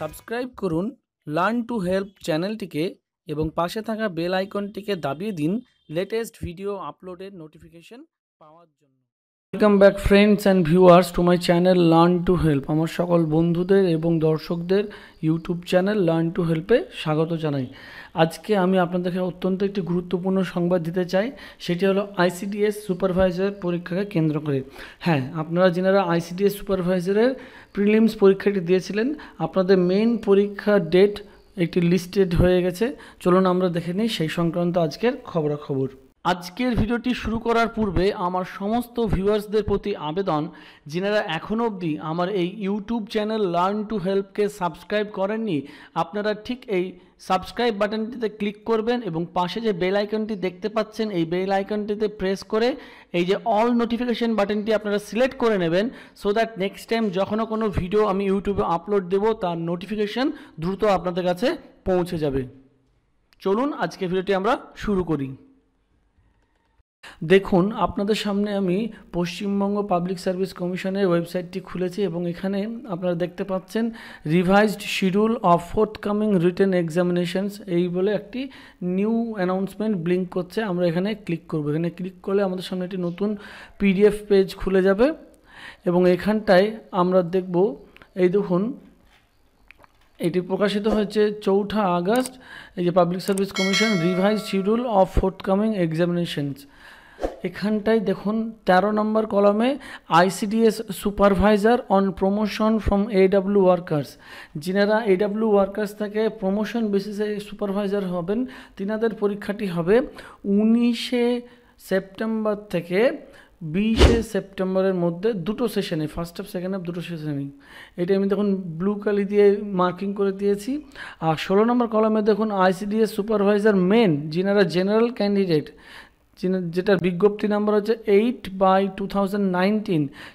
subscribe করুন learn to help চ্যানেলটিকে এবং পাশে থাকা বেল আইকনটিকে দাবিয়ে দিন লেটেস্ট ভিডিও আপলোডের নোটিফিকেশন পাওয়ার জন্য welcome back friends and viewers to my channel learn to help আমার সকল বন্ধুদের এবং দর্শকদের ইউটিউব চ্যানেল লার্ন টু হেল্পে স্বাগত জানাই আজকে আমি আপনাদেরকে অত্যন্ত একটি গুরুত্বপূর্ণ সংবাদ দিতে চাই সেটি হলো আইসিডিএস সুপারভাইজার পরীক্ষাকে কেন্দ্র করে হ্যাঁ আপনারা যেনারা আইসিডিএস সুপারভাইজারের প্রিলিমস পরীক্ষাটি দিয়েছিলেন আপনাদের মেন পরীক্ষা ডেট একটি লিস্টেড হয়ে গেছে চলুন আমরা দেখে নিই সেই সংক্রান্ত আজকের খবরাখবর খবর আজকের ভিডিওটি শুরু করার পূর্বে আমার সমস্ত ভিউয়ার্সদের প্রতি আবেদন যিনারা এখনও অবধি আমার এই ইউটিউব চ্যানেল লার্ন টু হেল্পকে সাবস্ক্রাইব করেননি আপনারা ঠিক এই সাবস্ক্রাইব বাটনটিতে ক্লিক করবেন এবং পাশে যে বেল আইকনটি দেখতে পাচ্ছেন এই বেল আইকনটিতে প্রেস করে এই যে অল নোটিফিকেশন বাটনটি আপনারা সিলেক্ট করে নেবেন সো দ্যাট নেক্সট টাইম যখনও কোনো ভিডিও আমি ইউটিউবে আপলোড দেব তার নোটিফিকেশন দ্রুত আপনাদের কাছে পৌঁছে যাবে চলুন আজকে ভিডিওটি আমরা শুরু করি দেখুন আপনাদের সামনে আমি পশ্চিমবঙ্গ পাবলিক সার্ভিস কমিশনের ওয়েবসাইটটি খুলেছি এবং এখানে আপনারা দেখতে পাচ্ছেন revised schedule of forthcoming written examinations এই বলে একটি নিউ অ্যানাউন্সমেন্ট ব্লিঙ্ক করছে আমরা এখানে ক্লিক করব এখানে ক্লিক করলে আমাদের সামনে একটি নতুন পিডিএফ পেজ খুলে যাবে এবং এখানটায় আমরা দেখব এই দেখুন এটি প্রকাশিত হয়েছে চৌঠা আগস্ট এই যে public service commission revise schedule of forthcoming examinations এখানটায় দেখুন ১৩ নম্বর কলমে ICDS supervisor on promotion from AW workers যিনারা এডাব্লিউ ওয়ার্কার্স থেকে প্রমোশন বেসিসে সুপারভাইজার হবেন তিনাদের পরীক্ষাটি হবে উনিশে সেপ্টেম্বর থেকে বিশে সেপ্টেম্বরের মধ্যে দুটো সেশনে ফার্স্ট হাফ সেকেন্ড হাফ দুটো সেশনে এটা আমি দেখুন ব্লু কালি দিয়ে মার্কিং করে দিয়েছি আর ষোলো নম্বর কলমে দেখুন আইসিডিএস সুপারভাইজার মেন যিনারা জেনারেল ক্যান্ডিডেট যেটার বিজ্ঞপ্তি নাম্বার হচ্ছে এইট বাই টু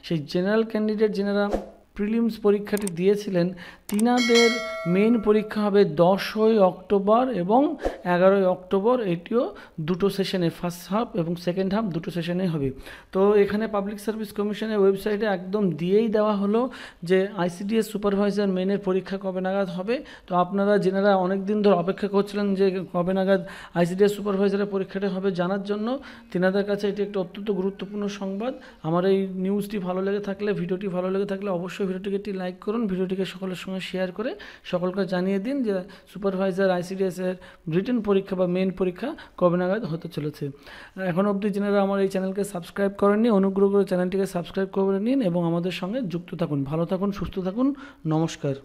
সেই জেনারেল ক্যান্ডিডেট জেনারেল প্রিলিমস পরীক্ষাটি দিয়েছিলেন তিনাদের মেন পরীক্ষা হবে দশই অক্টোবর এবং এগারোই অক্টোবর এটিও দুটো সেশনে ফার্স্ট হাফ এবং সেকেন্ড হাফ দুটো সেশনে হবে তো এখানে পাবলিক সার্ভিস কমিশনের ওয়েবসাইটে একদম দিয়েই দেওয়া হলো যে আইসিডিএস সুপারভাইজার মেনের পরীক্ষা কবে নাগাদ হবে তো আপনারা যেনারা অনেক দিন ধরে অপেক্ষা করছিলেন যে কবে নাগাদ আইসিডিএস সুপারভাইজারের পরীক্ষাটা হবে জানার জন্য তিনাদের কাছে এটি একটি অত্যন্ত গুরুত্বপূর্ণ সংবাদ আমার এই নিউজটি ভালো লেগে থাকলে ভিডিওটি ভালো লেগে থাকলে অবশ্যই অবশ্যই ভিডিওটিকে একটি লাইক করুন ভিডিওটিকে সকলের সঙ্গে শেয়ার করে সকলকে জানিয়ে দিন যে সুপারভাইজার আইসিডিএসের রিটেন পরীক্ষা বা মেন পরীক্ষা কবে নাগাদ হতে চলেছে এখন অবধি যারা আমার এই চ্যানেলকে সাবস্ক্রাইব করেননি অনুগ্রহ করে চ্যানেলটিকে সাবস্ক্রাইব করে নিন এবং আমাদের সঙ্গে যুক্ত থাকুন ভালো থাকুন সুস্থ থাকুন নমস্কার